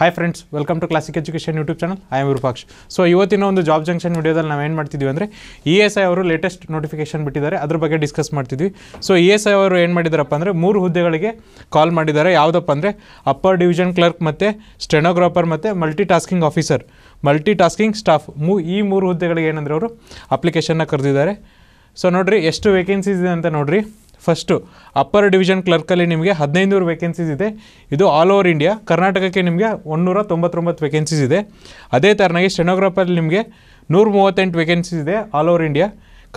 Hi friends welcome to classic education YouTube channel I am Rupaksh so ಇವತ್ತಿನ ಒಂದು job junction ವಿಡಿಯೋದಲ್ಲಿ ನಾವು ಏನು ಮಾಡ್ತಿದ್ದೀವಿ ಅಂದರೆ ಇ e ಎಸ್ ಐ ಅವರು ಲೇಟೆಸ್ಟ್ ನೋಟಿಫಿಕೇಷನ್ ಬಿಟ್ಟಿದ್ದಾರೆ ಅದ್ರ ಬಗ್ಗೆ ಡಿಸ್ಕಸ್ ಮಾಡ್ತಿದ್ವಿ so E e S I ಅವರು ಏನು ಮಾಡಿದಾರಪ್ಪ ಅಂದರೆ ಮೂರು ಹುದ್ದೆಗಳಿಗೆ ಕಾಲ್ ಮಾಡಿದ್ದಾರೆ ಯಾವುದಪ್ಪ ಅಂದರೆ ಅಪ್ಪರ್ ಡಿವಿಷನ್ ಕ್ಲರ್ಕ್ ಮತ್ತು ಸ್ಟೆನೋಗ್ರಾಫರ್ ಮತ್ತು multi tasking officer multi tasking staff ಮೂ ಈ ಮೂರು ಹುದ್ದೆಗಳಿಗೆ ಏನಂದರೆ ಅವರು ಅಪ್ಲಿಕೇಶನ್ನ ಕರೆದಿದ್ದಾರೆ ಸೊ ನೋಡಿರಿ ಎಷ್ಟು ವೇಕೆನ್ಸೀಸ್ ಇದೆ ಅಂತ ನೋಡಿರಿ ಫಸ್ಟು ಅಪ್ಪರ್ ಡಿವಿಷನ್ ಕ್ಲರ್ಕಲ್ಲಿ ನಿಮಗೆ ಹದಿನೈದುನೂರು ವೇಕೆನ್ಸೀಸ್ ಇದೆ ಇದು ಆಲ್ ಓವರ್ ಇಂಡಿಯಾ ಕರ್ನಾಟಕಕ್ಕೆ ನಿಮಗೆ ಒನ್ನೂರ ತೊಂಬತ್ತೊಂಬತ್ತು ವೇಕೆನ್ಸೀಸ್ ಇದೆ ಅದೇ ಥರನಾಗಿ ಸ್ಟೆನೋಗ್ರಾಫಲ್ಲಿ ನಿಮಗೆ ನೂರ ಮೂವತ್ತೆಂಟು ವೇಕೆನ್ಸೀಸ್ ಇದೆ ಆಲ್ ಓವರ್ ಇಂಡಿಯಾ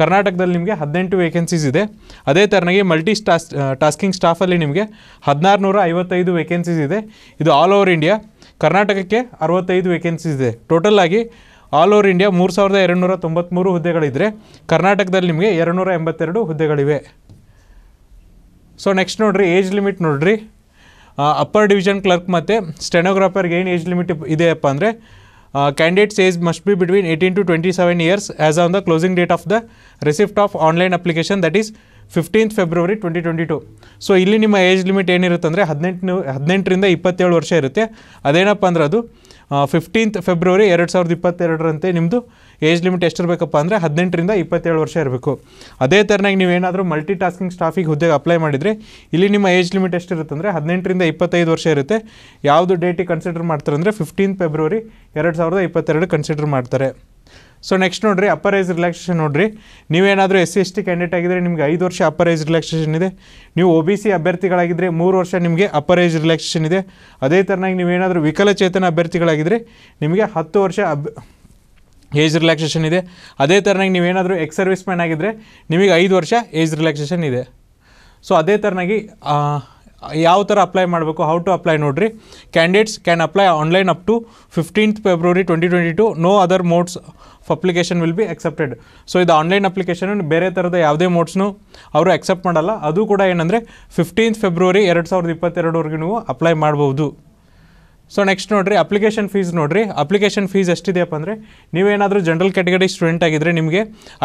ಕರ್ನಾಟಕದಲ್ಲಿ ನಿಮಗೆ ಹದಿನೆಂಟು ವೇಕೆನ್ಸೀಸ್ ಇದೆ ಅದೇ ಥರನಾಗಿ ಮಲ್ಟಿ ಸ್ಟಾಸ್ ಟಾಸ್ಕಿಂಗ್ ಸ್ಟಾಫಲ್ಲಿ ನಿಮಗೆ ಹದಿನಾರು ನೂರ ಐವತ್ತೈದು ವೇಕೆನ್ಸೀಸ್ ಇದೆ ಇದು ಆಲ್ ಓವರ್ ಇಂಡಿಯಾ ಕರ್ನಾಟಕಕ್ಕೆ ಅರವತ್ತೈದು ವೇಕೆನ್ಸೀಸ್ ಇದೆ ಟೋಟಲ್ ಆಗಿ ಆಲ್ ಓವರ್ ಇಂಡಿಯಾ ಮೂರು ಸಾವಿರದ ಎರಡು ನೂರ ತೊಂಬತ್ತ್ಮೂರು ಹುದ್ದೆಗಳಿದ್ದರೆ ಕರ್ನಾಟಕದಲ್ಲಿ ನಿಮಗೆ ಎರಡು ನೂರ ಎಂಬತ್ತೆರಡು ಹುದ್ದೆಗಳಿವೆ ಸೊ ನೆಕ್ಸ್ಟ್ ನೋಡಿರಿ ಏಜ್ ಲಿಮಿಟ್ ನೋಡಿರಿ ಅಪ್ಪರ್ ಡಿವಿಷನ್ ಕ್ಲರ್ಕ್ ಮತ್ತು ಸ್ಟೆನೋಗ್ರಾಫರ್ಗೆ ಏನು ಏಜ್ ಲಿಮಿಟ್ ಇದೆಯಪ್ಪ ಅಂದರೆ candidates age must be between eighteen to twenty seven years as on the closing date of the receipt of online application that is fifteenth February twenty twenty two so ಇಲ್ಲಿ ನಿಮ್ಮ age limit ಏನಿರುತ್ತೆ ಅಂದರೆ ಹದಿನೆಂಟು ಹದಿನೆಂಟರಿಂದ ಇಪ್ಪತ್ತೇಳು ವರ್ಷ ಇರುತ್ತೆ ಅದೇನಪ್ಪ ಅಂದ್ರೆ ಅದು ಫಿಫ್ಟೀನ್ತ್ ಫೆಬ್ರವರಿ ಎರಡು ಸಾವಿರದ ಇಪ್ಪತ್ತೆರಡರಂತೆ ನಿಮ್ಮದು ಏಜ್ ಲಿಮಿಟ್ ಎಷ್ಟಿರಬೇಕಪ್ಪ ಅಂದರೆ ಹದಿನೆಂಟರಿಂದ ಇಪ್ಪತ್ತೇಳು ವರ್ಷ ಇರಬೇಕು ಅದೇ ಥರನಾಗಿ ನೀವು ಏನಾದರೂ ಮಲ್ಟಿ ಟಾಸ್ಕಿಂಗ್ ಸ್ಟಾಫಿಗೆ ಹುದ್ದೆಗೆ ಅಪ್ಲೈ ಮಾಡಿದರೆ ಇಲ್ಲಿ ನಿಮ್ಮ ಏಜ್ ಲಿಮಿಟ್ ಎಷ್ಟಿರುತ್ತೆ ಅಂದರೆ ಹದಿನೆಂಟರಿಂದ ಇಪ್ಪತ್ತೈದು ವರ್ಷ ಇರುತ್ತೆ ಯಾವುದು ಡೇಟಿಗೆ ಕನ್ಸಿಡರ್ ಮಾಡ್ತಾರೆ ಅಂದರೆ ಫಿಫ್ಟೀನ್ ಫೆಬ್ರವರಿ ಎರಡು ಸಾವಿರದ ಇಪ್ಪತ್ತೆರಡು ಕನ್ಸಿಡರ್ ಮಾಡ್ತಾರೆ ಸೊ ನೆಕ್ಸ್ಟ್ ನೋಡಿರಿ ಅಪ್ಪರ್ ಏಜ್ ರಿಲ್ಯಾಕ್ಸೇಷನ್ ನೋಡಿರಿ ನೀವೇನಾದರೂ S C S T candidate ಆಗಿದ್ದರೆ ನಿಮಗೆ ಐದು ವರ್ಷ ಅಪ್ಪರ್ ಏಜ್ ರಿಲ್ಯಾಕ್ಸೇಷನ್ ಇದೆ ನೀವು ಒ ಬಿ ಸಿ ಅಭ್ಯರ್ಥಿಗಳಾಗಿದ್ದರೆ ಮೂರು ವರ್ಷ ನಿಮಗೆ ಅಪ್ಪರ್ ಏಜ್ ರಿಲ್ಯಾಕ್ಸೇಷನ್ ಇದೆ ಅದೇ ಥರನಾಗಿ ನೀವೇನಾದರೂ ವಿಕಲಚೇತನ ಅಭ್ಯರ್ಥಿಗಳಾಗಿದ್ದರೆ ನಿಮಗೆ ಹತ್ತು ವರ್ಷ ಅಬ್ ಏಜ್ ರಿಲ್ಯಾಕ್ಸೇಷನ್ ಇದೆ ಅದೇ ಥರನಾಗಿ ನೀವೇನಾದರೂ ಎಕ್ಸ್ ಸರ್ವಿಸ್ ಮ್ಯಾನ್ ಆಗಿದ್ದರೆ ನಿಮಗೆ ಐದು ವರ್ಷ ಏಜ್ ರಿಲ್ಯಾಕ್ಸೇಷನ್ ಇದೆ ಸೊ ಅದೇ ಥರನಾಗಿ ಯಾವ ಥರ ಅಪ್ಲೈ ಮಾಡಬೇಕು ಹೌ ಟು ಅಪ್ಲೈ ನೋಡಿರಿ candidates can apply online up to fifteenth February twenty twenty two no other modes of application will be accepted so ಇದು ಆನ್ಲೈನ್ ಅಪ್ಲಿಕೇಶನ್ ಬೇರೆ ಥರದ ಯಾವುದೇ ಮೋಡ್ಸ್ನೂ ಅವರು ಅಕ್ಸೆಪ್ಟ್ ಮಾಡಲ್ಲ ಅದು ಕೂಡ ಏನಂದರೆ ಫಿಫ್ಟೀನ್ತ್ ಫೆಬ್ರವರಿ ಎರಡು ಸಾವಿರದ ಇಪ್ಪತ್ತೆರಡವರೆಗೂ ನೀವು ಅಪ್ಲೈ ಮಾಡ್ಬೋದು ಸೊ ನೆಕ್ಸ್ಟ್ ನೋಡಿರಿ ಅಪ್ಲಿಕೇಶನ್ ಫೀಸ್ ನೋಡಿರಿ ಅಪ್ಲಿಕೇಶನ್ ಫೀಸ್ ಎಷ್ಟಿದೆಯಪ್ಪ ಅಂದರೆ ನೀವೇನಾದರೂ ಜನರಲ್ ಕ್ಯಾಟಗರಿ ಸ್ಟೂಡೆಂಟ್ ಆಗಿದ್ದರೆ ನಿಮಗೆ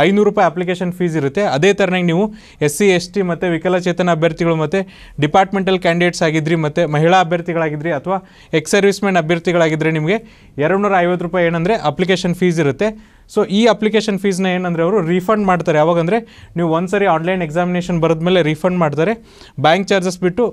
ಐನೂರು ರೂಪಾಯಿ ಅಪ್ಲಿಕೇಶನ್ ಫೀಸ್ ಇರುತ್ತೆ ಅದೇ ಥರನಾಗಿ ನೀವು ಎಸ್ ಸಿ ಎಸ್ ಟಿ ಮತ್ತು ವಿಕಲಚೇತನ ಅಭ್ಯರ್ಥಿಗಳು ಮತ್ತು ಡಿಪಾರ್ಟ್ಮೆಂಟಲ್ ಕ್ಯಾಂಡಿಡೇಟ್ಸ್ ಆಗಿದ್ರಿ ಮತ್ತು ಮಹಿಳಾ ಅಭ್ಯರ್ಥಿಗಳಾಗಿದ್ರಿ ಅಥವಾ ಎಕ್ಸ್ ಸರ್ವಿಸ್ಮೆನ್ ಅಭ್ಯರ್ಥಿಗಳಾಗಿದ್ದರೆ ನಿಮಗೆ ಎರಡು ನೂರ ಐವತ್ತು ರೂಪಾಯಿ ಏನಂದರೆ ಅಪ್ಲಿಕೇಶನ್ ಫೀಸ್ ಇರುತ್ತೆ ಸೊ ಈ ಅಪ್ಲಿಕೇಶನ್ ಫೀಸ್ನ ಏನಂದರೆ ಅವರು ರೀಫಂಡ್ ಮಾಡ್ತಾರೆ ಯಾವಾಗಂದರೆ ನೀವು ಒಂದು ಸರಿ ಆನ್ಲೈನ್ ಎಕ್ಸಾಮಿನೇಷನ್ ಬರೆದ ಮೇಲೆ ರೀಫಂಡ್ ಮಾಡ್ತಾರೆ ಬ್ಯಾಂಕ್ ಚಾರ್ಜಸ್ ಬಿಟ್ಟು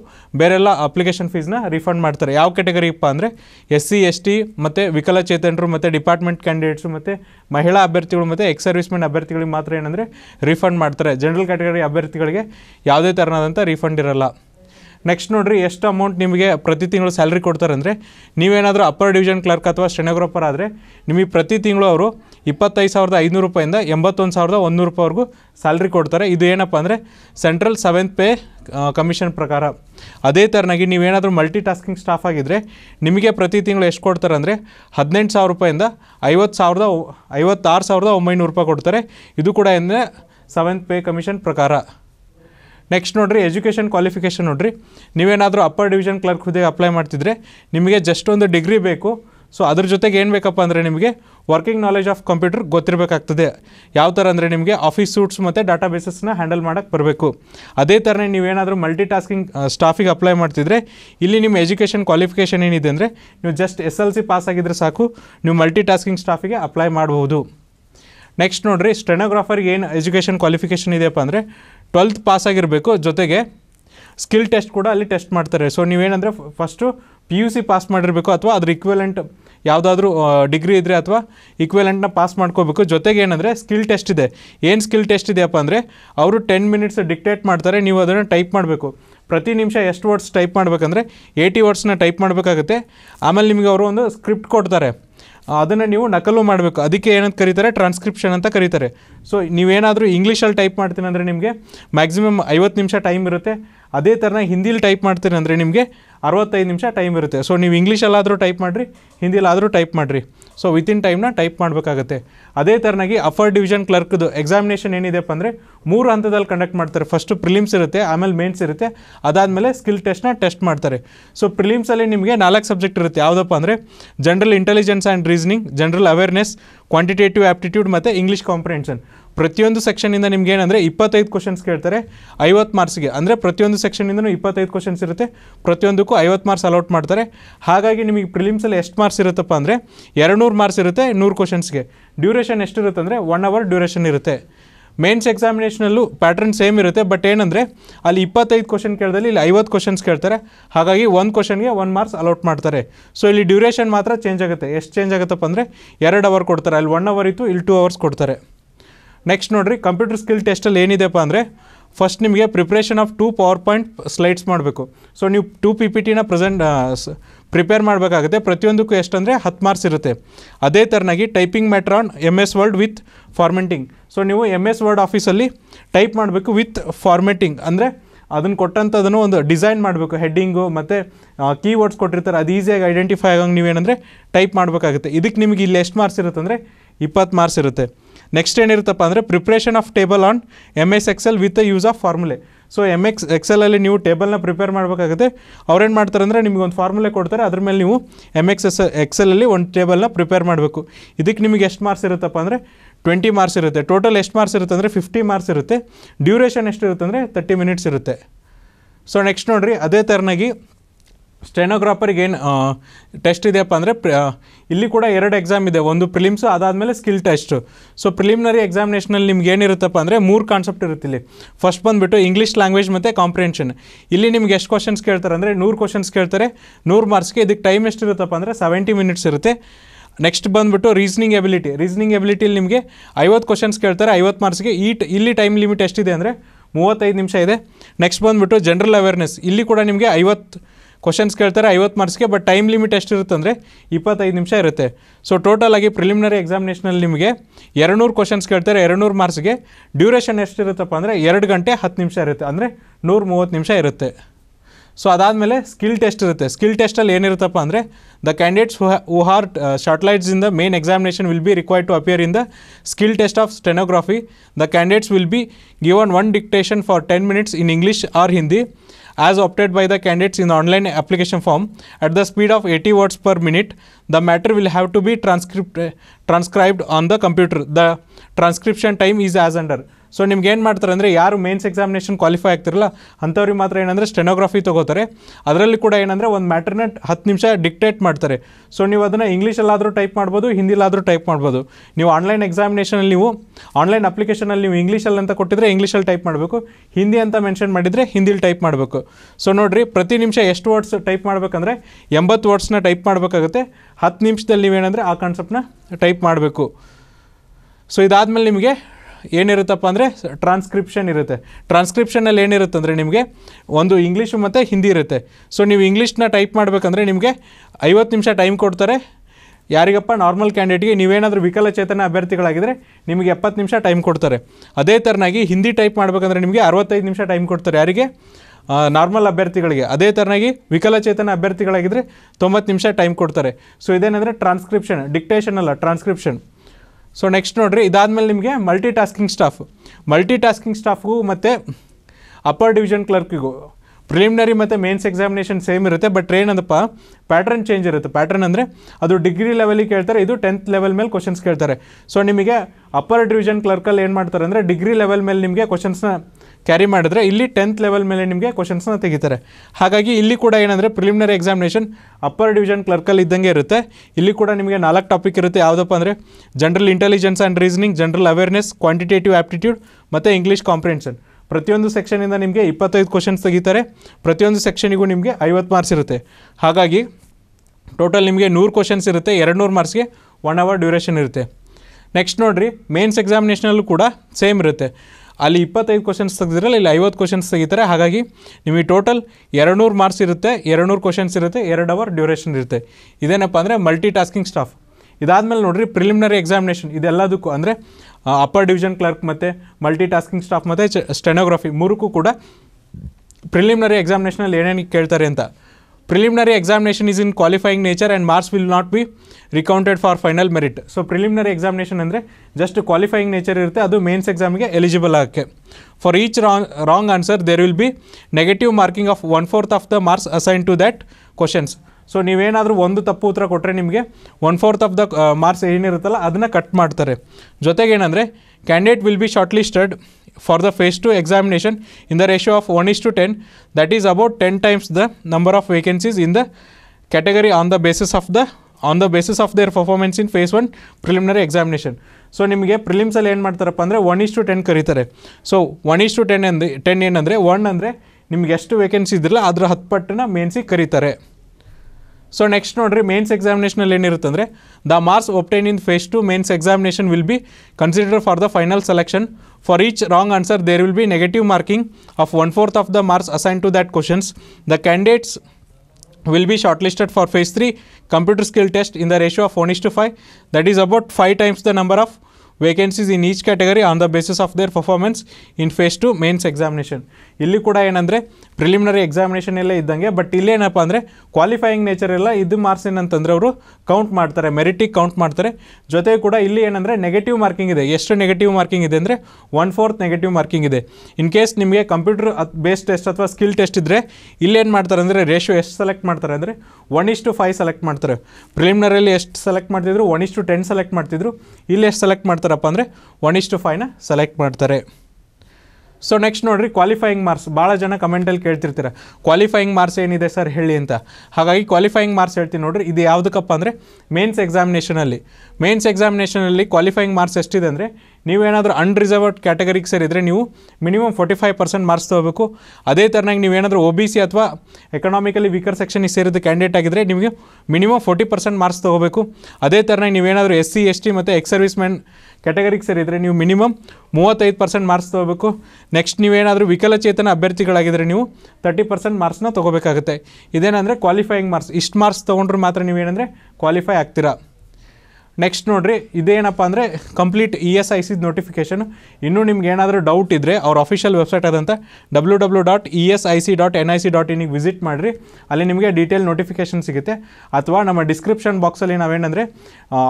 ಬೇರೆಲ್ಲ ಅಪ್ಲಿಕೇಶನ್ ಫೀಸ್ನ ರೀಫಂಡ್ ಮಾಡ್ತಾರೆ ಯಾವ ಇಪ್ಪ ಅಂದರೆ ಎಸ್ ಸಿ ಎಸ್ ಟಿ ಮತ್ತು ವಿಕಲಚೇತನರು ಮತ್ತು ಡಿಪಾರ್ಟ್ಮೆಂಟ್ ಕ್ಯಾಂಡಿಡೇಟ್ಸು ಮತ್ತು ಮಹಿಳಾ ಅಭ್ಯರ್ಥಿಗಳು ಮತ್ತು ಎಕ್ಸ್ ಸರ್ವಿಸ್ಮೆನ್ ಅಭ್ಯರ್ಥಿಗಳಿಗೆ ಮಾತ್ರ ಏನಂದರೆ ರೀಫಂಡ್ ಮಾಡ್ತಾರೆ ಜನರಲ್ ಕ್ಯಾಟಗರಿ ಅಭ್ಯರ್ಥಿಗಳಿಗೆ ಯಾವುದೇ ಥರನಾದಂಥ ರೀಫಂಡ್ ಇರಲ್ಲ ನೆಕ್ಸ್ಟ್ ನೋಡಿರಿ ಎಷ್ಟು ಅಮೌಂಟ್ ನಿಮಗೆ ಪ್ರತಿ ತಿಂಗಳು ಸ್ಯಾಲ್ರಿ ಕೊಡ್ತಾರೆ ಅಂದರೆ ನೀವೇನಾದರೂ ಅಪ್ಪರ್ ಡಿವಿಷನ್ ಕ್ಲರ್ಕ್ ಅಥವಾ ಸ್ಟೆನೋಗ್ರಾಫರ್ ಆದರೆ ನಿಮಗೆ ಪ್ರತಿ ತಿಂಗಳು ಅವರು ಇಪ್ಪತ್ತೈದು ಸಾವಿರದ ಐನೂರು ರೂಪಾಯಿಂದ ಎಂಬತ್ತೊಂದು ಸಾವಿರದ ಒಂದೂರು ರೂಪಾಯಿವರೆಗೂ ಸ್ಯಾಲ್ರಿ ಕೊಡ್ತಾರೆ ಇದು ಏನಪ್ಪ ಅಂದರೆ ಸೆಂಟ್ರಲ್ ಸೆವೆಂತ್ ಪೇ ಕಮಿಷನ್ ಪ್ರಕಾರ ಅದೇ ಥರನಾಗಿ ನೀವೇನಾದರೂ ಮಲ್ಟಿ ಟಾಸ್ಕಿಂಗ್ ಸ್ಟಾಫ್ ಆಗಿದ್ದರೆ ನಿಮಗೆ ಪ್ರತಿ ತಿಂಗಳು ಎಷ್ಟು ಕೊಡ್ತಾರೆ ಅಂದರೆ ಹದಿನೆಂಟು ಸಾವಿರ ರೂಪಾಯಿಂದ ಐವತ್ತು ಸಾವಿರದ ಐವತ್ತಾರು ಸಾವಿರದ ಒಂಬೈನೂರು ರೂಪಾಯಿ ಕೊಡ್ತಾರೆ ಇದು ಕೂಡ ಅಂದರೆ ಸೆವೆಂತ್ ಪೇ ಕಮಿಷನ್ ಪ್ರಕಾರ ನೆಕ್ಸ್ಟ್ ನೋಡಿರಿ ಎಜುಕೇಷನ್ ಕ್ವಾಲಿಫಿಕೇಷನ್ ನೋಡಿರಿ ನೀವೇನಾದರೂ ಅಪ್ಪರ್ ಡಿವಿಷನ್ ಕ್ಲರ್ಕ್ ಹುದ್ದೆಗೆ ಅಪ್ಲೈ ಮಾಡ್ತಿದ್ರೆ ನಿಮಗೆ ಜಸ್ಟ್ ಒಂದು ಡಿಗ್ರಿ ಬೇಕು ಸೊ ಅದ್ರ ಜೊತೆಗೆ ಏನು ಬೇಕಪ್ಪ ಅಂದರೆ ನಿಮಗೆ ವರ್ಕಿಂಗ್ ನಾಲೆಜ್ ಆಫ್ ಕಂಪ್ಯೂಟರ್ ಗೊತ್ತಿರಬೇಕಾಗ್ತದೆ ಯಾವ ಥರ ಅಂದರೆ ನಿಮಗೆ ಆಫೀಸ್ ಸೂಟ್ಸ್ ಮತ್ತು ಡಾಟಾ ಬೇಸಸ್ನ ಹ್ಯಾಂಡಲ್ ಮಾಡೋಕ್ಕೆ ಬರಬೇಕು ಅದೇ ಥರನೇ ನೀವೇನಾದರೂ ಮಲ್ಟಿ ಟಾಸ್ಕಿಂಗ್ ಸ್ಟಾಫಿಗೆ ಅಪ್ಲೈ ಮಾಡ್ತಿದ್ರೆ ಇಲ್ಲಿ ನಿಮ್ಮ ಎಜುಕೇಷನ್ ಕ್ವಾಲಿಫಿಕೇಷನ್ ಏನಿದೆ ಅಂದರೆ ನೀವು just S L C pass ಆಗಿದ್ರೆ ಸಾಕು ನೀವು ಮಲ್ಟಿ ಟಾಸ್ಕಿಂಗ್ ಸ್ಟಾಫಿಗೆ ಅಪ್ಲೈ ಮಾಡ್ಬೋದು ನೆಕ್ಸ್ಟ್ ನೋಡಿರಿ ಸ್ಟೆನೋಗ್ರಾಫರ್ಗೆ ಏನು ಎಜುಕೇಷನ್ ಕ್ವಾಲಿಫಿಕೇಷನ್ ಇದೆಯಪ್ಪ ಅಂದರೆ ಟ್ವೆಲ್ತ್ ಪಾಸ್ ಆಗಿರಬೇಕು ಜೊತೆಗೆ ಸ್ಕಿಲ್ ಟೆಸ್ಟ್ ಕೂಡ ಅಲ್ಲಿ ಟೆಸ್ಟ್ ಮಾಡ್ತಾರೆ ಸೊ ನೀವೇನಂದರೆ first P U C pass ಮಾಡಿರಬೇಕು ಅಥವಾ ಅದ್ರ ಇಕ್ವೆಲೆಂಟ್ ಯಾವುದಾದ್ರೂ ಡಿಗ್ರಿ ಇದ್ದರೆ ಅಥವಾ ಇಕ್ವೆಲೆಂಟ್ನ ಪಾಸ್ ಮಾಡ್ಕೋಬೇಕು ಜೊತೆಗೆ ಏನಂದರೆ ಸ್ಕಿಲ್ ಟೆಸ್ಟ್ ಇದೆ ಏನು ಸ್ಕಿಲ್ ಟೆಸ್ಟ್ ಇದೆಯಪ್ಪ ಅಂದರೆ ಅವರು ಟೆನ್ ಮಿನಿಟ್ಸ್ ಡಿಕ್ಟೇಟ್ ಮಾಡ್ತಾರೆ ನೀವು ಅದನ್ನು ಟೈಪ್ ಮಾಡಬೇಕು ಪ್ರತಿ ನಿಮಿಷ ಎಷ್ಟು ವರ್ಡ್ಸ್ ಟೈಪ್ ಮಾಡಬೇಕಂದ್ರೆ ಏಯ್ಟಿ ವರ್ಡ್ಸ್ನ ಟೈಪ್ ಮಾಡಬೇಕಾಗುತ್ತೆ ಆಮೇಲೆ ನಿಮಗೆ ಅವರು ಒಂದು ಸ್ಕ್ರಿಪ್ಟ್ ಕೊಡ್ತಾರೆ ಅದನ್ನು ನೀವು ನಕಲು ಮಾಡಬೇಕು ಅದಕ್ಕೆ ಏನಂತ ಕರೀತಾರೆ ಟ್ರಾನ್ಸ್ಕ್ರಿಪ್ಷನ್ ಅಂತ ಕರೀತಾರೆ ಸೊ ನೀವೇನಾದರೂ ಇಂಗ್ಲೀಷಲ್ಲಿ ಟೈಪ್ ಮಾಡ್ತೀನಿ ಅಂದರೆ ನಿಮಗೆ ಮ್ಯಾಕ್ಸಿಮಮ್ ಐವತ್ತು ನಿಮಿಷ ಟೈಮ್ ಇರುತ್ತೆ ಅದೇ ಥರನ ಹಿಂದಿಲಿ ಟೈಪ್ ಮಾಡ್ತೀರಿ ಅಂದರೆ ನಿಮಗೆ ಅರವತ್ತೈದು ನಿಮಿಷ ಟೈಮ್ ಇರುತ್ತೆ ಸೊ ನೀವು ಇಂಗ್ಲೀಷಲ್ಲಾದರೂ ಟೈಪ್ ಮಾಡಿರಿ ಹಿಂದಿಲಾದರೂ ಟೈಪ್ ಮಾಡಿರಿ ಸೊ ವಿತಿನ್ ಟೈಮ್ನ ಟೈಪ್ ಮಾಡಬೇಕಾಗತ್ತೆ ಅದೇ ಥರನಾಗಿ ಅಫರ್ ಡಿವಿಷನ್ ಕ್ಲರ್ಕ್ದು ಎಕ್ಸಾಮಿನೇಷನ್ ಏನಿದೆಪ್ಪ ಅಂದರೆ ಮೂರು ಹಂತದಲ್ಲಿ ಕಂಡಕ್ಟ್ ಮಾಡ್ತಾರೆ ಫಸ್ಟು ಪ್ರಿಲಿಮ್ಸ್ ಇರುತ್ತೆ ಆಮೇಲೆ ಮೇನ್ಸ್ ಇರುತ್ತೆ ಅದಾದಮೇಲೆ ಸ್ಕಿಲ್ ಟೆಸ್ಟ್ನ ಟೆಸ್ಟ್ ಮಾಡ್ತಾರೆ ಸೊ ಪ್ರಿಲಿಮ್ಸಲ್ಲಿ ನಿಮಗೆ ನಾಲ್ಕು ಸಬ್ಜೆಕ್ಟ್ ಇರುತ್ತೆ ಯಾವುದಪ್ಪ ಅಂದರೆ general intelligence and reasoning general awareness quantitative aptitude ಮತ್ತು ಇಂಗ್ಲೀಷ್ ಕಾಂಪ್ರಿಹೆನ್ಷನ್ ಪ್ರತಿಯೊಂದು ಸೆಕ್ಷನಿಂದ ನಿಮ್ಗೆ ಏನಂದರೆ ಇಪ್ಪತ್ತೈದು ಕ್ವಶನ್ಸ್ ಕೇಳ್ತಾರೆ ಐವತ್ತು ಮಾರ್ಕ್ಸ್ಗೆ ಅಂದರೆ ಪ್ರತಿಯೊಂದು ಸೆಕ್ಷನಿಂದನೂ ಇಪ್ಪತ್ತೈದು ಕ್ವಶನ್ಸ್ ಇರುತ್ತೆ ಪ್ರತಿಯೊಂದಕ್ಕೂ ಐವತ್ತು ಮಾರ್ಕ್ಸ್ ಅಲೌಟ್ ಮಾಡ್ತಾರೆ ಹಾಗಾಗಿ ನಿಮಗೆ ಪ್ರಿಲಿಮ್ಸಲ್ಲಿ ಎಷ್ಟು ಮಾರ್ಕ್ಸ್ ಇರುತ್ತಪ್ಪ ಅಂದರೆ ಎರಡುನೂರು ಮಾರ್ಕ್ಸ್ ಇರುತ್ತೆ ನೂರು ಕ್ವಶನ್ಸ್ಗೆ ಡ್ಯೂರೇಷನ್ ಎಷ್ಟಿರುತ್ತೆ ಅಂದರೆ ಒನ್ ಅವರ್ ಡ್ಯೂರೇಷನ್ ಇರುತ್ತೆ ಮೇನ್ಸ್ ಎಕ್ಸಾಮಿನೇಷನಲ್ಲೂ ಪ್ಯಾಟ್ರನ್ ಸೇಮ್ ಇರುತ್ತೆ ಬಟ್ ಏನಂದರೆ ಅಲ್ಲಿ ಇಪ್ಪತ್ತೈದು ಕ್ವಶನ್ ಕೇಳಿದಲ್ಲಿ ಇಲ್ಲಿ ಐವತ್ತು ಕ್ವಶನ್ಸ್ ಕೇಳ್ತಾರೆ ಹಾಗಾಗಿ ಒಂದು ಕ್ವಶನ್ಗೆ ಒನ್ ಮಾರ್ಕ್ಸ್ ಅಲೌಟ್ ಮಾಡ್ತಾರೆ ಸೊ ಇಲ್ಲಿ ಡ್ಯೂರೇಷನ್ ಮಾತ್ರ ಚೇಂಜ್ ಆಗುತ್ತೆ ಎಷ್ಟು ಚೇಂಜ್ ಆಗುತ್ತಪ್ಪ ಅಂದರೆ ಎರಡು ಅವರ್ ಕೊಡ್ತಾರೆ ಅಲ್ಲಿ ಒನ್ ಅವರ್ ಇತ್ತು ಇಲ್ಲಿ ಟೂ ಅವರ್ಸ್ ಕೊಡ್ತಾರೆ ನೆಕ್ಸ್ಟ್ ನೋಡಿರಿ ಕಂಪ್ಯೂಟರ್ ಸ್ಕಿಲ್ ಟೆಸ್ಟಲ್ಲಿ ಏನಿದೆಪ್ಪ ಅಂದರೆ ಫಸ್ಟ್ ನಿಮಗೆ preparation of two power point slides ಮಾಡಬೇಕು ಸೊ ನೀವು ಟೂ ಪಿ ಪಿ ಟಿನ ಪ್ರೆಸೆಂಟ್ ಪ್ರಿಪೇರ್ ಮಾಡಬೇಕಾಗುತ್ತೆ ಪ್ರತಿಯೊಂದಕ್ಕೂ ಎಷ್ಟಂದರೆ ಹತ್ತು ಮಾರ್ಕ್ಸ್ ಇರುತ್ತೆ ಅದೇ ಥರನಾಗಿ typing matter on M S word with formatting so ನೀವು ಎಮ್ ಎಸ್ ವರ್ಡ್ ಆಫೀಸಲ್ಲಿ ಟೈಪ್ ಮಾಡಬೇಕು ವಿತ್ ಫಾರ್ಮೆಟಿಂಗ್ ಅಂದರೆ ಅದನ್ನು ಕೊಟ್ಟಂಥದನ್ನು ಒಂದು ಡಿಸೈನ್ ಮಾಡಬೇಕು ಹೆಡ್ಡಿಂಗು ಮತ್ತು ಕೀವರ್ಡ್ಸ್ ಕೊಟ್ಟಿರ್ತಾರೆ ಅದು ಈಸಿಯಾಗಿ ಐಡೆಂಟಿಫೈ ಆಗಂಗೆ ನೀವೇನಂದರೆ ಟೈಪ್ ಮಾಡಬೇಕಾಗುತ್ತೆ ಇದಕ್ಕೆ ನಿಮಗೆ ಇಲ್ಲಿ ಎಷ್ಟು ಮಾರ್ಕ್ಸ್ ಇರುತ್ತೆ ಅಂದರೆ ಇಪ್ಪತ್ತು ಮಾರ್ಕ್ಸ್ ಇರುತ್ತೆ ನೆಕ್ಸ್ಟ್ ಏನಿರುತ್ತಪ್ಪ ಅಂದರೆ preparation of table on M S excel with use of formulae so M X ಎಕ್ಸೆಲಲ್ಲಿ ನೀವು ಟೇಬಲ್ನ ಪ್ರಿಪೇರ್ ಮಾಡಬೇಕಾಗುತ್ತೆ ಅವ್ರೇನು ಮಾಡ್ತಾರೆ ಅಂದರೆ ನಿಮಗೆ ಒಂದು ಫಾರ್ಮುಲೆ ಕೊಡ್ತಾರೆ ಅದ್ರ ಮೇಲೆ ನೀವು ಎಮ್ ಎಕ್ಸ್ ಎಸ್ ಎಕ್ಸೆಲಲ್ಲಿ ಒಂದು ಟೇಬಲ್ನ ಪ್ರಿಪೇರ್ ಮಾಡಬೇಕು ಇದಕ್ಕೆ ನಿಮಗೆ ಎಷ್ಟು ಮಾರ್ಕ್ಸ್ ಇರುತ್ತಪ್ಪ ಅಂದರೆ ಟ್ವೆಂಟಿ ಮಾರ್ಕ್ಸ್ ಇರುತ್ತೆ ಟೋಟಲ್ ಎಷ್ಟು ಮಾರ್ಕ್ಸ್ ಇರುತ್ತೆ ಅಂದರೆ ಫಿಫ್ಟಿ ಮಾರ್ಕ್ಸ್ ಇರುತ್ತೆ ಡ್ಯೂರೇಷನ್ ಎಷ್ಟಿರುತ್ತೆ ಅಂದರೆ ತರ್ಟಿ ಮಿನಿಟ್ಸ್ ಇರುತ್ತೆ ಸೊ ನೆಕ್ಸ್ಟ್ ನೋಡಿರಿ ಅದೇ ಥರನಾಗಿ ಸ್ಟೆನೋಗ್ರಾಫರಿಗೆ ಏನು ಟೆಸ್ಟ್ ಇದೆಯಪ್ಪ ಅಂದರೆ ಇಲ್ಲಿ ಕೂಡ ಎರಡು ಎಕ್ಸಾಮ್ ಇದೆ ಒಂದು ಪ್ರಿಲಿಮ್ಸು ಅದಾದಮೇಲೆ ಸ್ಕಿಲ್ ಟೆಸ್ಟು ಸೊ ಪ್ರಿಲಿಮಿನರಿ ಎಕ್ಸಾಮಿನೇಷನಲ್ಲಿ ನಿಮ್ಗೆ ಏನಿರುತ್ತಪ್ಪ ಅಂದರೆ ಮೂರು ಕಾನ್ಸೆಪ್ಟ್ ಇರುತ್ತೆ ಇಲ್ಲಿ ಫಸ್ಟ್ ಬಂದುಬಿಟ್ಟು ಇಂಗ್ಲೀಷ್ ಲ್ಯಾಂಗ್ವೇಜ್ ಮತ್ತು ಕಾಂಪ್ರಿಹೆನ್ಷನ್ ಇಲ್ಲಿ ನಿಮ್ಗೆ ಎಷ್ಟು ಕ್ವಶನ್ಸ್ ಕೇಳ್ತಾರೆ ಅಂದರೆ ನೂರು ಕ್ವಶನ್ಸ್ ಕೇಳ್ತಾರೆ ನೂರು ಮಾರ್ಕ್ಸ್ಗೆ ಇದಕ್ಕೆ ಟೈಮ್ ಎಷ್ಟಿರುತ್ತಪ್ಪ ಅಂದರೆ ಸೆವೆಂಟಿ ಮಿನಿಟ್ಸ್ ಇರುತ್ತೆ ನೆಕ್ಸ್ಟ್ ಬಂದುಬಿಟ್ಟು ರೀಸ್ನಿಂಗ್ ಎಬಿಲಿಟಿ ರೀಸ್ನಿಂಗ್ ಎಬಿಲಿಟಿಲಿ ನಿಮಗೆ ಐವತ್ತು ಕ್ವಶನ್ಸ್ ಕೇಳ್ತಾರೆ ಐವತ್ತು ಮಾರ್ಕ್ಸ್ಗೆ ಈ ಇಲ್ಲಿ ಟೈಮ್ ಲಿಮಿಟ್ ಎಷ್ಟಿದೆ ಅಂದರೆ ಮೂವತ್ತೈದು ನಿಮಿಷ ಇದೆ ನೆಕ್ಸ್ಟ್ ಬಂದುಬಿಟ್ಟು ಜನರಲ್ ಅವೇರ್ನೆಸ್ ಇಲ್ಲಿ ಕೂಡ ನಿಮಗೆ ಐವತ್ತು ಕ್ವಶನ್ಸ್ ಕೇಳ್ತಾರೆ ಐವತ್ತು ಮಾರ್ಕ್ಸ್ಗೆ ಬಟ್ ಟೈಮ್ ಲಿಮಿಟ್ ಎಷ್ಟಿರುತ್ತೆ ಅಂದರೆ ಇಪ್ಪತ್ತೈದು ನಿಮಿಷ ಇರುತ್ತೆ ಸೊ ಟೋಟಲಾಗಿ ಪ್ರಿಲಿಮಿನರಿ ಎಕ್ಸಾಮಿನೇಷನಲ್ಲಿ ನಿಮಗೆ ಎರಡುನೂರು ಕ್ವಶನ್ಸ್ ಕೇಳ್ತಾರೆ ಎರಡುನೂರು ಮಾರ್ಕ್ಸ್ಗೆ ಡ್ಯೂರೇಷನ್ ಎಷ್ಟಿರುತ್ತಪ್ಪ ಅಂದರೆ ಎರಡು ಗಂಟೆ ಹತ್ತು ನಿಮಿಷ ಇರುತ್ತೆ ಅಂದರೆ ನೂರ ಮೂವತ್ತು ನಿಮಿಷ ಇರುತ್ತೆ ಸೊ ಅದಾದಮೇಲೆ ಸ್ಕಿಲ್ ಟೆಸ್ಟ್ ಇರುತ್ತೆ ಸ್ಕಿಲ್ ಟೆಸ್ಟಲ್ಲಿ ಏನಿರುತ್ತಪ್ಪ ಅಂದರೆ the candidates who are shortlisted in main examination will be required to appear in the skill test of stenography the candidates will be given one dictation for ten minutes in English or Hindi as opted by the candidates in online application form at the speed of 80 words per minute. The matter will have to be transcribed, transcribed on the computer. The transcription time is as under. So ನಿಮ್ಗೆ ಏನು ಮಾಡ್ತಾರೆ ಅಂದರೆ ಯಾರು mains examination qualify ಆಗ್ತಿರಲ್ಲ ಅಂಥವ್ರಿಗೆ ಮಾತ್ರ ಏನಂದರೆ stenography ತೊಗೋತಾರೆ ಅದರಲ್ಲಿ ಕೂಡ ಏನಂದರೆ ಒಂದು ಮ್ಯಾಟ್ರನ್ನ ಹತ್ತು ನಿಮಿಷ ಡಿಕ್ಟೇಟ್ ಮಾಡ್ತಾರೆ ಸೊ ನೀವು ಅದನ್ನು ಇಂಗ್ಲೀಷಲ್ಲಾದರೂ ಟೈಪ್ ಮಾಡ್ಬೋದು ಹಿಂದಿಲಾದರೂ ಟೈಪ್ ಮಾಡ್ಬೋದು ನೀವು ಆನ್ಲೈನ್ ಎಕ್ಸಾಮಿನೇಷನಲ್ಲಿ ನೀವು ಆನ್ಲೈನ್ ಅಪ್ಲಿಕೇಶನಲ್ಲಿ ನೀವು ಇಂಗ್ಲೀಷಲ್ಲಿ ಅಂತ ಕೊಟ್ಟಿದ್ರೆ ಇಂಗ್ಲೀಷಲ್ಲಿ ಟೈಪ್ ಮಾಡಬೇಕು ಹಿಂದಿ ಅಂತ ಮೆನ್ಷನ್ ಮಾಡಿದರೆ ಹಿಂದಿಲಿ ಟೈಪ್ ಮಾಡಬೇಕು ಸೊ ನೋಡಿರಿ ಪ್ರತಿ ನಿಮಿಷ ಎಷ್ಟು ವರ್ಡ್ಸ್ ಟೈಪ್ ಮಾಡಬೇಕಂದ್ರೆ ಎಂಬತ್ತು ವರ್ಡ್ಸ್ನ ಟೈಪ್ ಮಾಡಬೇಕಾಗುತ್ತೆ ಹತ್ತು ನಿಮಿಷದಲ್ಲಿ ನೀವೇನಂದರೆ ಆ ಕಾನ್ಸೆಪ್ಟನ್ನ ಟೈಪ್ ಮಾಡಬೇಕು ಸೊ ಇದಾದಮೇಲೆ ನಿಮಗೆ ಏನಿರುತ್ತಪ್ಪ ಅಂದರೆ ಟ್ರಾನ್ಸ್ಕ್ರಿಪ್ಷನ್ ಇರುತ್ತೆ ಟ್ರಾನ್ಸ್ಕ್ರಿಪ್ಷನಲ್ಲಿ ಏನಿರುತ್ತೆ ಅಂದರೆ ನಿಮಗೆ ಒಂದು ಇಂಗ್ಲೀಷು ಮತ್ತು ಹಿಂದಿ ಇರುತ್ತೆ ಸೊ ನೀವು ಇಂಗ್ಲೀಷ್ನ ಟೈಪ್ ಮಾಡಬೇಕಂದ್ರೆ ನಿಮಗೆ ಐವತ್ತು ನಿಮಿಷ ಟೈಮ್ ಕೊಡ್ತಾರೆ ಯಾರಿಗಪ್ಪ ನಾರ್ಮಲ್ ಕ್ಯಾಂಡಿಡೇಟ್ಗೆ ನೀವೇನಾದರೂ ವಿಕಲಚೇತನ ಅಭ್ಯರ್ಥಿಗಳಾಗಿದ್ದರೆ ನಿಮಗೆ ಎಪ್ಪತ್ತು ನಿಮಿಷ ಟೈಮ್ ಕೊಡ್ತಾರೆ ಅದೇ ಥರನಾಗಿ ಹಿಂದಿ ಟೈಪ್ ಮಾಡಬೇಕಂದ್ರೆ ನಿಮಗೆ ಅರವತ್ತೈದು ನಿಮಿಷ ಟೈಮ್ ಕೊಡ್ತಾರೆ ಯಾರಿಗೆ ನಾರ್ಮಲ್ ಅಭ್ಯರ್ಥಿಗಳಿಗೆ ಅದೇ ಥರನಾಗಿ ವಿಕಲಚೇತನ ಅಭ್ಯರ್ಥಿಗಳಾಗಿದ್ದರೆ ತೊಂಬತ್ತು ನಿಮಿಷ ಟೈಮ್ ಕೊಡ್ತಾರೆ ಸೊ ಇದೇನೆಂದರೆ ಟ್ರಾನ್ಸ್ಕ್ರಿಪ್ಷನ್ ಡಿಕ್ಟೇಷನ್ ಅಲ್ಲ ಟ್ರಾನ್ಸ್ಕ್ರಿಪ್ಷನ್ ಸೊ ನೆಕ್ಸ್ಟ್ ನೋಡಿರಿ ಇದಾದಮೇಲೆ ನಿಮಗೆ multi tasking staff multi tasking ಸ್ಟಾಫ್ಗೂ ಮತ್ತು ಅಪ್ಪರ್ ಡಿವಿಷನ್ ಕ್ಲರ್ಕಿಗೂ ಪ್ರಿಲಿಮಿನರಿ ಮತ್ತು ಮೇನ್ಸ್ ಎಕ್ಸಾಮಿನೇಷನ್ ಸೇಮ್ ಇರುತ್ತೆ ಬಟ್ ಏನಂದಪ್ಪ ಪ್ಯಾಟ್ರನ್ ಚೇಂಜ್ ಇರುತ್ತೆ ಪ್ಯಾಟ್ರನ್ ಅಂದರೆ ಅದು ಡಿಗ್ರಿ ಲೆವೆಲಿಗೆ ಕೇಳ್ತಾರೆ ಇದು ಟೆಂತ್ ಲೆವೆಲ್ ಮೇಲೆ ಕ್ವಶನ್ಸ್ ಕೇಳ್ತಾರೆ ಸೊ ನಿಮಗೆ ಅಪ್ಪರ್ ಡಿವಿಷನ್ ಕ್ಲರ್ಕಲ್ಲಿ ಏನು ಮಾಡ್ತಾರೆ ಅಂದರೆ ಡಿಗ್ರಿ ಲೆವೆಲ್ ಮೇಲೆ ನಿಮಗೆ ಕ್ವಶನ್ಸ್ನ ಕ್ಯಾರಿ ಮಾಡಿದ್ರೆ ಇಲ್ಲಿ ಟೆಂತ್ ಲೆವೆಲ್ ಮೇಲೆ ನಿಮಗೆ ಕ್ವಶನ್ಸ್ನ ತೆಗಿತಾರೆ ಹಾಗಾಗಿ ಇಲ್ಲಿ ಕೂಡ ಏನಂದರೆ ಪ್ರಿಲಿಮಿನರಿ ಎಕ್ಸಾಮಿನೇಷನ್ ಅಪ್ಪರ್ ಡಿವಿಷನ್ ಕ್ಲರ್ಕಲ್ಲಿ ಇದ್ದಂಗೆ ಇರುತ್ತೆ ಇಲ್ಲಿ ಕೂಡ ನಿಮಗೆ ನಾಲ್ಕು ಟಾಪಿಕ್ ಇರುತ್ತೆ ಯಾವುದಪ್ಪ ಅಂದರೆ general intelligence and reasoning general awareness quantitative aptitude ಮತ್ತು ಇಂಗ್ಲೀಷ್ ಕಾಂಪ್ರಿಹೆನ್ಷನ್ ಪ್ರತಿಯೊಂದು ಸೆಕ್ಷನಿಂದ ನಿಮಗೆ ಇಪ್ಪತ್ತೈದು ಕ್ವಶನ್ಸ್ ತೆಗಿತಾರೆ ಪ್ರತಿಯೊಂದು ಸೆಕ್ಷನಿಗೂ ನಿಮಗೆ ಐವತ್ತು ಮಾರ್ಕ್ಸ್ ಇರುತ್ತೆ ಹಾಗಾಗಿ ಟೋಟಲ್ ನಿಮಗೆ ನೂರು ಕ್ವಶನ್ಸ್ ಇರುತ್ತೆ ಎರಡು ನೂರು ಮಾರ್ಕ್ಸ್ಗೆ ಒನ್ ಅವರ್ ಡ್ಯೂರೇಷನ್ ಇರುತ್ತೆ ನೆಕ್ಸ್ಟ್ ನೋಡಿರಿ ಮೇನ್ಸ್ ಎಕ್ಸಾಮಿನೇಷನಲ್ಲೂ ಕೂಡ ಸೇಮ್ ಇರುತ್ತೆ ಅಲ್ಲಿ ಇಪ್ಪತ್ತೈದು ಕ್ವಶನ್ಸ್ ತೆಗೆದಿರಲ್ಲ ಇಲ್ಲಿ ಐವತ್ತು ಕ್ವಶನ್ಸ್ ತೆಗಿತಾರೆ ಹಾಗಾಗಿ ನಿಮಗೆ ಟೋಟಲ್ ಎರಡುನೂರು ಮಾರ್ಕ್ಸ್ ಇರುತ್ತೆ ಎರಡುನೂರು ಕ್ವಶನ್ಸ್ ಇರುತ್ತೆ ಎರಡು ಅವರ್ ಡ್ಯೂರೇಷನ್ ಇರುತ್ತೆ ಇದೇನಪ್ಪ ಅಂದರೆ ಮಲ್ಟಿ ಟಾಸ್ಕಿಂಗ್ ಸ್ಟಾಫ್ ಇದಾದಮೇಲೆ ನೋಡಿರಿ ಪ್ರಿಲಿಮಿನರಿ ಎಕ್ಸಾಮಿನೇಷನ್ ಇದೆಲ್ಲದಕ್ಕೂ ಅಂದರೆ ಅಪ್ಪರ್ ಡಿವಿಷನ್ ಕ್ಲರ್ಕ್ ಮತ್ತು ಮಲ್ಟಿ ಟಾಸ್ಕಿಂಗ್ ಸ್ಟಾಫ್ ಮತ್ತು ಸ್ಟೆನೋಗ್ರಫಿ ಮೂರಕ್ಕೂ ಕೂಡ ಪ್ರಿಲಿಮಿನರಿ ಎಕ್ಸಾಮಿನೇಷನಲ್ಲಿ ಏನೇನು ಕೇಳ್ತಾರೆ ಅಂತ preliminary examination is in qualifying nature and marks will not be recounted for final merit so preliminary examination ಅಂದರೆ ಜಸ್ಟ್ ಕ್ವಾಲಿಫೈಯಿಂಗ್ ನೇಚರ್ ಇರುತ್ತೆ ಅದು ಮೇನ್ಸ್ ಎಕ್ಸಾಮಿಗೆ ಎಲಿಜಿಬಲ್ ಆಗೋಕ್ಕೆ for each wrong wrong answer there will be negative marking of one fourth of the marks assign to that questions so ನೀವೇನಾದರೂ ಒಂದು ತಪ್ಪು ಉತ್ತರ ಕೊಟ್ಟರೆ ನಿಮಗೆ one fourth of the marks ಏನಿರುತ್ತಲ್ಲ ಅದನ್ನು ಕಟ್ ಮಾಡ್ತಾರೆ ಜೊತೆಗೇನಂದರೆ candidate will be shortlisted for the phase 2 examination in the ratio of 1 is to 10 that is about 10 times the number of vacancies in the category on the basis of the on the basis of their performance in phase one preliminary examination so ನಿಮಗೆ ಪ್ರಿಲಿಮ್ಸಲ್ಲಿ ಏನು ಮಾಡ್ತಾರಪ್ಪ ಅಂದರೆ one is to ten ಕರೀತಾರೆ 1 one is to ten ಅಂದ ten ಏನಂದರೆ 1 ಅಂದರೆ ನಿಮ್ಗೆ ಎಷ್ಟು ವೇಕೆನ್ಸಿ ಇದ್ದಿರಲ್ಲ ಅದರ ಹತ್ತು ಪಟ್ಟನ ಮೇನ್ಸಿಗೆ ಕರೀತಾರೆ ಸೊ ನೆಕ್ಸ್ಟ್ ನೋಡಿರಿ ಮೇನ್ಸ್ ಎಕ್ಸಾಮಿನೇಷನಲ್ಲಿ ಏನಿರುತ್ತೆ ಅಂದರೆ the marks obtain in phase two mains examination will be consider for the final selection for each wrong answer there will be negative marking of one fourth of the marks assign to that questions the candidates will be shortlisted for phase 3 computer skill test in the ratio of 1 is to five that is about five times the number of vacancies in each category on the basis of their performance in phase two mains examination ಇಲ್ಲಿ ಕೂಡ ಏನಂದರೆ preliminary examination ಎಲ್ಲ ಇದ್ದಂಗೆ but ಇಲ್ಲೇನಪ್ಪ ಅಂದರೆ qualifying nature ಎಲ್ಲ ಇದು marks ಏನಂತಂದರೆ ಅವರು ಕೌಂಟ್ ಮಾಡ್ತಾರೆ ಮೆರಿಟಿಗೆ ಕೌಂಟ್ ಮಾಡ್ತಾರೆ ಜೊತೆಗೆ ಕೂಡ ಇಲ್ಲಿ ಏನಂದರೆ ನೆಗೆಟಿವ್ ಮಾರ್ಕಿಂಗ್ ಇದೆ ಎಷ್ಟು ನೆಗೆಟಿವ್ ಮಾರ್ಕಿಂಗ್ ಇದೆ ಅಂದರೆ ಒನ್ ಫೋರ್ತ್ ನೆಗೆಟಿವ್ ಮಾರ್ಕಿಂಗ್ ಇದೆ ಇನ್ ಕೇಸ್ ನಿಮಗೆ ಕಂಪ್ಯೂಟರ್ ಬೇಸ್ ಟೆಸ್ಟ್ ಅಥವಾ ಸ್ಕಿಲ್ ಟೆಸ್ಟ್ ಇದ್ದರೆ ಇಲ್ಲೇನು ಮಾಡ್ತಾರೆ ಅಂದರೆ ರೇಷೋ ಎಷ್ಟು ಸೆಲೆಕ್ಟ್ ಮಾಡ್ತಾರೆ ಅಂದರೆ ಒನ್ ಇಷ್ಟು ಫೈವ್ ಸೆಲೆಕ್ಟ್ ಮಾಡ್ತಾರೆ ಪ್ರಿಲಿಮಿನರಿಯಲ್ಲಿ ಎಷ್ಟು ಸೆಲೆಕ್ಟ್ ಮಾಡ್ತಿದ್ರು ಒನ್ ಇಷ್ಟು ಟೆನ್ ಸೆಲೆಕ್ಟ್ ಮಾಡ್ತಿದ್ರು ಇಲ್ಲಿ ಎಷ್ಟು ಸೆಲೆಕ್ಟ್ ಮಾಡ್ತಾರೆ ಮಾಡ್ತಾರಪ್ಪ ಅಂದರೆ ಒನ್ ಇಷ್ಟು ಫೈವ್ನ ಸೆಲೆಕ್ಟ್ ಮಾಡ್ತಾರೆ ಸೊ ನೆಕ್ಸ್ಟ್ ನೋಡಿರಿ ಕ್ವಾಲಿಫೈಯಿಂಗ್ ಮಾರ್ಕ್ಸ್ ಭಾಳ ಜನ ಕಮೆಂಟಲ್ಲಿ ಕೇಳ್ತಿರ್ತಾರೆ ಕ್ವಾಲಿಫೈಯಿಂಗ್ ಮಾರ್ಕ್ಸ್ ಏನಿದೆ ಸರ್ ಹೇಳಿ ಅಂತ ಹಾಗಾಗಿ ಕ್ವಾಲಿಫೈಯಿಂಗ್ ಮಾರ್ಕ್ಸ್ ಹೇಳ್ತೀನಿ ನೋಡ್ರಿ ಇದು ಯಾವುದಕ್ಕಪ್ಪ ಅಂದರೆ ಮೇನ್ಸ್ ಎಕ್ಸಾಮಿನೇಷನಲ್ಲಿ ಮೇನ್ಸ್ ಎಕ್ಸಾಮಿನೇಷನಲ್ಲಿ ಕ್ವಾಲಿಫೈಯಿಂಗ್ ಮಾರ್ಕ್ಸ್ ಎಷ್ಟಿದೆ ಅಂದರೆ ನೀವೇನಾದರೂ ಅನ್ರಿಸರ್ವ್ಡ್ ಕ್ಯಾಟಗರಿಗೆ ಸೇರಿದರೆ ನೀವು minimum forty five percent marks ತೊಗೋಬೇಕು ಅದೇ ಥರನಾಗಿ ನೀವೇನಾದರೂ ಒ ಬಿ ಸಿ ಅಥವಾ ಎಕನಾಮಿಕಲಿ ವೀಕರ್ ಸೆಕ್ಷನಿಗೆ ಸೇರಿದ ಕ್ಯಾಂಡಿಡೇಟ್ ಆಗಿದ್ದರೆ ನಿಮಗೆ ಮಿನಿಮಮ್ ಫೋರ್ಟಿ ಪರ್ಸೆಂಟ್ ಮಾರ್ಕ್ಸ್ ತೊಗೋಬೇಕು ಅದೇ ಥರನಾಗಿ ನೀವೇನಾದರೂ ಎಸ್ ಸಿ ಎಸ್ ಟಿ ಮತ್ತು ಎಕ್ಸ್ ಸರ್ವಿಸ್ ಮ್ಯಾನ್ ಕ್ಯಾಟಗರಿಗೆ ಸೇರಿದರೆ ನೀವು ಮಿನಿಮಮ್ ಮೂವತ್ತೈದು ಪರ್ಸೆಂಟ್ ಮಾರ್ಕ್ಸ್ ತೊಗೋಬೇಕು ನೆಕ್ಸ್ಟ್ ನೀವೇನಾದರೂ ವಿಕಲಚೇತನ ಅಭ್ಯರ್ಥಿಗಳಾಗಿದ್ದರೆ ನೀವು ತರ್ಟಿ ಪರ್ಸೆಂಟ್ ಮಾರ್ಕ್ಸ್ನ ತೊಗೋಬೇಕಾಗುತ್ತೆ ಇದೇನಂದರೆ ಕ್ವಾಲಿಫೈಯಿಂಗ್ ಮಾರ್ಕ್ಸ್ ಇಷ್ಟು ಮಾರ್ಕ್ಸ್ ತೊಗೊಂಡ್ರೆ ಮಾತ್ರ ನೀವೇನಂದರೆ ಕ್ವಾಲಿಫೈ ಆಗ್ತೀರಾ ನೆಕ್ಸ್ಟ್ ನೋಡಿರಿ ಇದೇನಪ್ಪ ಅಂದರೆ complete E S I C notification ಇನ್ನೂ ನಿಮ್ಗೆ ಏನಾದರೂ ಡೌಟ್ ಇದ್ದರೆ ಅವ್ರ ಅಫಿಷಿಯಲ್ ವೆಬ್ಸೈಟ್ ಆದಂಥ W W dot E S I C dot N I C dot ಇನಿಗೆ ವಿಸಿಟ್ ಮಾಡಿರಿ ಅಲ್ಲಿ ನಿಮಗೆ ಡೀಟೇಲ್ ನೋಟಿಫಿಕೇಷನ್ ಸಿಗುತ್ತೆ ಅಥವಾ ನಮ್ಮ ಡಿಸ್ಕ್ರಿಪ್ಷನ್ ಬಾಕ್ಸಲ್ಲಿ ನಾವೇನಂದರೆ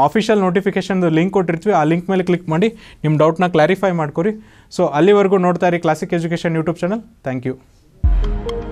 ಅಫಿಷಿಯಲ್ ನೋಟಿಫಿಕೇಷನ್ದು ಲಿಂಕ್ ಕೊಟ್ಟಿರ್ತೀವಿ ಆ ಲಿಂಕ್ ಮೇಲೆ ಕ್ಲಿಕ್ ಮಾಡಿ ನಿಮ್ಮ ಡೌಟ್ನ ಕ್ಲಾರಿಫೈ ಮಾಡ್ಕೊರಿ ಸೊ ಅಲ್ಲಿವರೆಗೂ ನೋಡ್ತಾ ಇರಿ classic education YouTube channel thank you